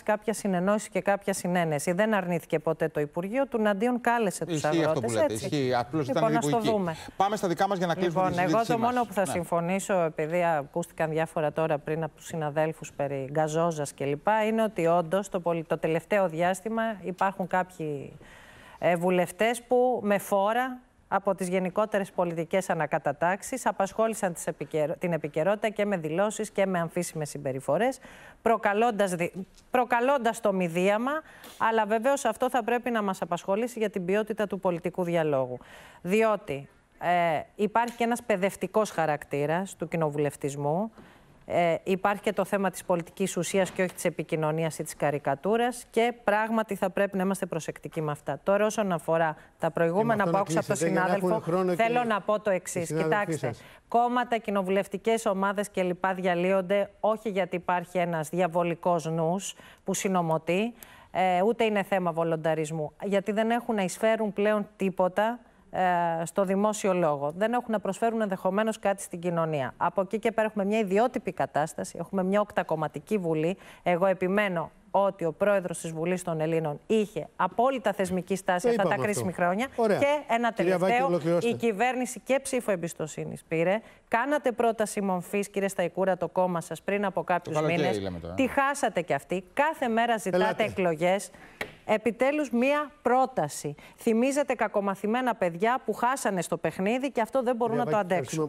υπάρξει κάποια συνεννόηση και κάποια συνένεση. Δεν αρνήθηκε ποτέ το Υπουργείο, του Αντίον κάλεσε τους αγρότε. Αυτό που λέτε. Ισχύει. Απλώς λοιπόν, ήταν το δούμε. Πάμε στα δικά μας για να κλείσουμε λοιπόν, Εγώ το μόνο που θα ναι. συμφωνήσω, επειδή ακούστηκαν διάφορα τώρα πριν από τους συναδέλφους περί γκαζόζας κλπ., είναι ότι όντως το, το τελευταίο διάστημα υπάρχουν κάποιοι ε, βουλευτές που με φόρα από τις γενικότερες πολιτικές ανακατατάξεις, απασχόλησαν την επικαιρότητα και με δηλώσεις και με αμφίσιμες συμπεριφορές, προκαλώντας, το μηδίαμα, αλλά βεβαίως αυτό θα πρέπει να μας απασχολήσει για την ποιότητα του πολιτικού διαλόγου. Διότι ε, υπάρχει και ένας παιδευτικός χαρακτήρας του κοινοβουλευτισμού, ε, υπάρχει και το θέμα της πολιτικής ουσίας και όχι της επικοινωνίας ή της καρικατούρας και πράγματι θα πρέπει να είμαστε προσεκτικοί με αυτά. Τώρα όσον αφορά τα προηγούμενα που άκουσα από τον συνάδελφο, θέλω να πω το εξή. Κοιτάξτε, κόμματα, κοινοβουλευτικές ομάδες κλπ. διαλύονται όχι γιατί υπάρχει ένας διαβολικός νους που συνομωτεί, ε, ούτε είναι θέμα βολονταρισμού, γιατί δεν έχουν να εισφέρουν πλέον τίποτα ε, στο δημόσιο λόγο. Δεν έχουν να προσφέρουν ενδεχομένως κάτι στην κοινωνία. Από εκεί και πέρα έχουμε μια ιδιότυπη κατάσταση. Έχουμε μια οκτακομματική βουλή. Εγώ επιμένω ότι ο πρόεδρος της Βουλής των Ελλήνων είχε απόλυτα θεσμική στάση αυτά τα κρίσιμη χρόνια. Και ένα τελευταίο, η κυβέρνηση και ψήφο εμπιστοσύνης πήρε. Κάνατε πρόταση μορφή, κύριε Σταϊκούρα, το κόμμα σας πριν από κάποιου μήνε. Τη χάσατε κι αυτή. Κάθε μέρα ζητάτε εκλογές επιτέλους μία πρόταση. Θυμίζετε κακομαθημένα παιδιά που χάσανε στο παιχνίδι και αυτό δεν μπορούν να το αντέξουν.